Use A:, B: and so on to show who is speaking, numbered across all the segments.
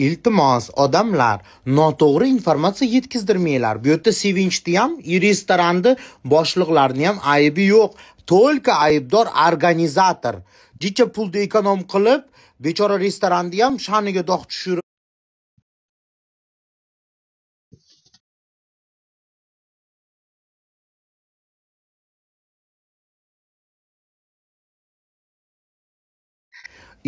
A: iltimos odamlar noto'g'ri informatsiya yetkazdirmanglar bu yerda sevinchni ham restoranni boshliqlarini ham aybi yo'q только aybdor organizator jicha pulni ekonom qilib bechora restoranni ham sha'niga dog' tushirib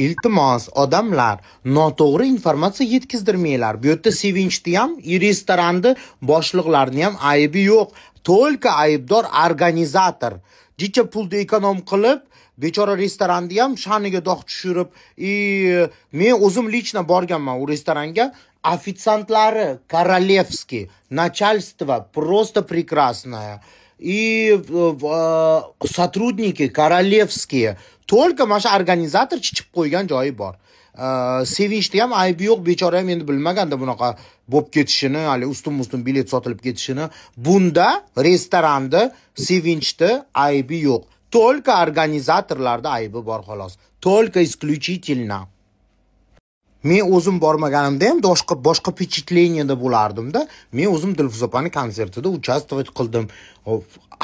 A: iltimos odamlar noto'g'ri informatsiya yetkazdirmanglar bu yerda sevinchni ham restoranni boshliqlarini ham aybi yo'q только aybdor organizator jicha pulni ekonom qilib bechora restoranni ham sha'niga dog' tushirib и men o'zim лично borganman u restoranga ofitsiantlari королевский начальство просто прекрасное и э, сотрудники королевские. Только маша организатор чичип қойган жайы бар. Э, Севинчти ям айби йок бечора ям енді білмаганда бунақа боп кетишіні, али устум устум билет сатылып кетишіні. Бунда ресторанды севинчті айби йок. Только организаторларды айбы бар холас. Только исключительно. men o'zim bormaganimda ham boshqa boshqa впечатленияда bo'lardimda men o'zim dilfuza opani konsertida участвовать qildim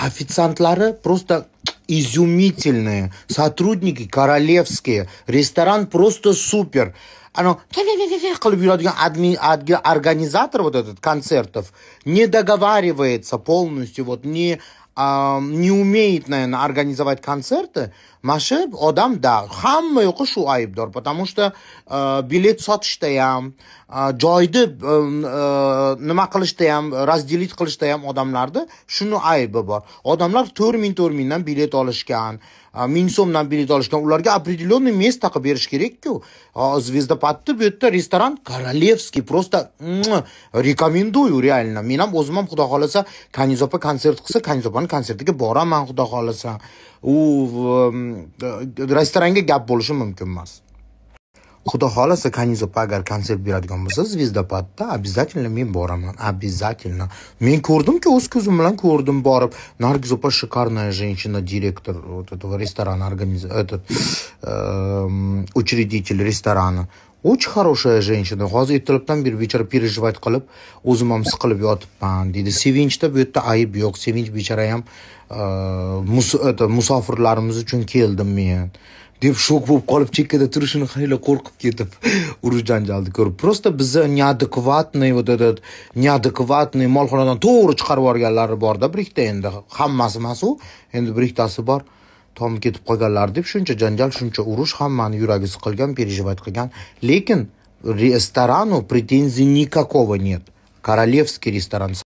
A: официантлari просто изумительные сотрудники королевские ресторан просто супер Ано, qilib yuradigan адми организатор вот этот концертов не договаривается полностью вот не не умеет, наверное, организовать концерты, Машеб, Одам, да, хамма йоқ шу айбдор, потому что э, билет сотыштаям, джойды э, э, э, нима қылыштаям, разделить қылыштаям одамларды, шуну айбы бар. Одамлар төр мин төр билет олышкан, мин сомнан билет олышкан, уларге определенный мест тақы беріш керек кю. Звезда патты бетті ресторан Королевский, просто рекомендую реально. Минам озымам худа қалыса, Канизопа концерт қыса, канизопа konsertiga boraman xudo xohlasa u um, restoranga gap bo'lishi mumkin emas xudo xohlasa kanizop agar konsert beradigan bo'lsa звездопадda обязательно men boraman обязательно men ko'rdimku o'z ko'zim bilan ko'rdim borib nargiz opa шикарная женщина direktor вот этого ресторана этот учредитель ресторана очень хорошая женщina hozir ertalabdan beri bechora переживать qilib o'zim ham siqilib yotibman deydi sevinchda bu yerda ayb yo'q sevinch bechora ham musofirlarimiz uchun keldim men deb shok bo'lib qolib chekkada turishini hayli qo'rqib ketib urush janjalni ko'rib просто bizni неадекватный вот этот неадекватный molxonadan to'g'ri chiqarib yuborganlari borda bir ikkita endi hammasi emasu endi bir ikkitasi bor tom ketib qolganlar deb shuncha janjal shuncha urush hammani yuragi siqilgan переживать qilgan lekin restoranu претензий никакого нет королевский ресторан